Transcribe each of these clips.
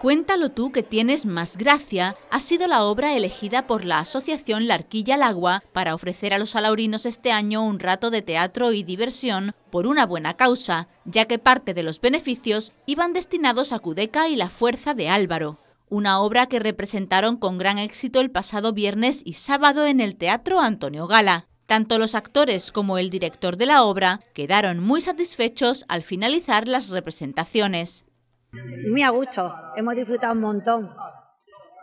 Cuéntalo tú que tienes más gracia ha sido la obra elegida por la Asociación La Arquilla al Agua para ofrecer a los alaurinos este año un rato de teatro y diversión por una buena causa, ya que parte de los beneficios iban destinados a Cudeca y la Fuerza de Álvaro, una obra que representaron con gran éxito el pasado viernes y sábado en el Teatro Antonio Gala. Tanto los actores como el director de la obra quedaron muy satisfechos al finalizar las representaciones. Muy a gusto, hemos disfrutado un montón.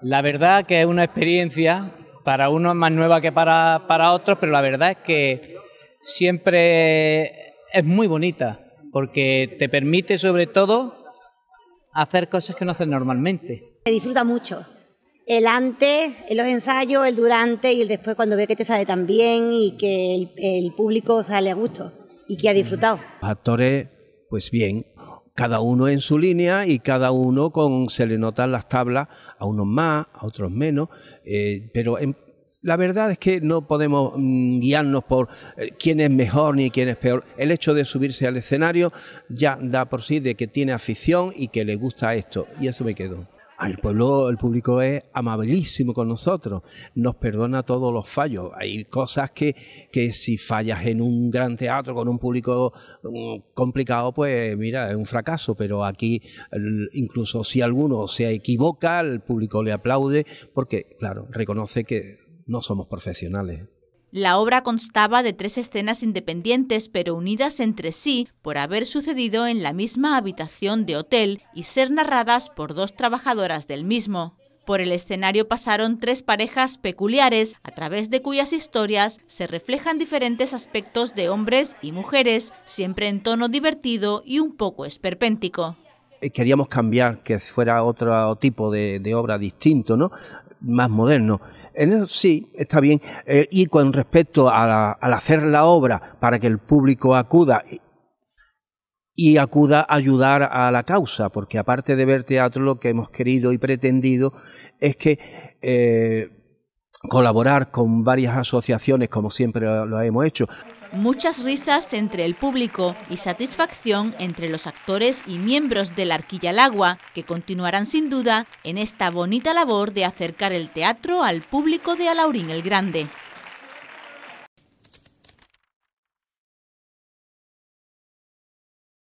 La verdad que es una experiencia, para unos más nueva que para, para otros, pero la verdad es que siempre es muy bonita, porque te permite sobre todo hacer cosas que no haces normalmente. Se disfruta mucho. El antes, los ensayos, el durante y el después cuando ve que te sale tan bien y que el, público sale a gusto y que ha disfrutado. actores, pues bien, cada uno en su línea y cada uno con se le notan las tablas a unos más, a otros menos, eh, pero en, la verdad es que no podemos mm, guiarnos por eh, quién es mejor ni quién es peor. El hecho de subirse al escenario ya da por sí de que tiene afición y que le gusta esto. Y eso me quedó. El pueblo, público es amabilísimo con nosotros, nos perdona todos los fallos. Hay cosas que, que si fallas en un gran teatro con un público mm, complicado, pues mira, es un fracaso, pero aquí incluso si alguno se equivoca, el público le aplaude, porque claro, reconoce que no somos profesionales. La obra constaba de tres escenas independientes pero unidas entre sí por haber sucedido en la misma habitación de hotel y ser narradas por dos trabajadoras del mismo. Por el escenario pasaron tres parejas peculiares, a través de cuyas historias se reflejan diferentes aspectos de hombres y mujeres, siempre en tono divertido y un poco esperpéntico eh, queríamos cambiar, que fuera otro tipo de, obra distinto, ¿no? más moderno. En eso sí, está bien. Eh, y con respecto a al hacer la obra para que el público acuda y acuda a ayudar a la causa, porque aparte de ver teatro, lo que hemos querido y pretendido es que eh, colaborar con varias asociaciones, como siempre lo hemos hecho. Muchas risas entre el público y satisfacción entre los actores y miembros de del Agua, que continuarán sin duda en esta bonita labor de acercar el teatro al público de Alaurín el Grande.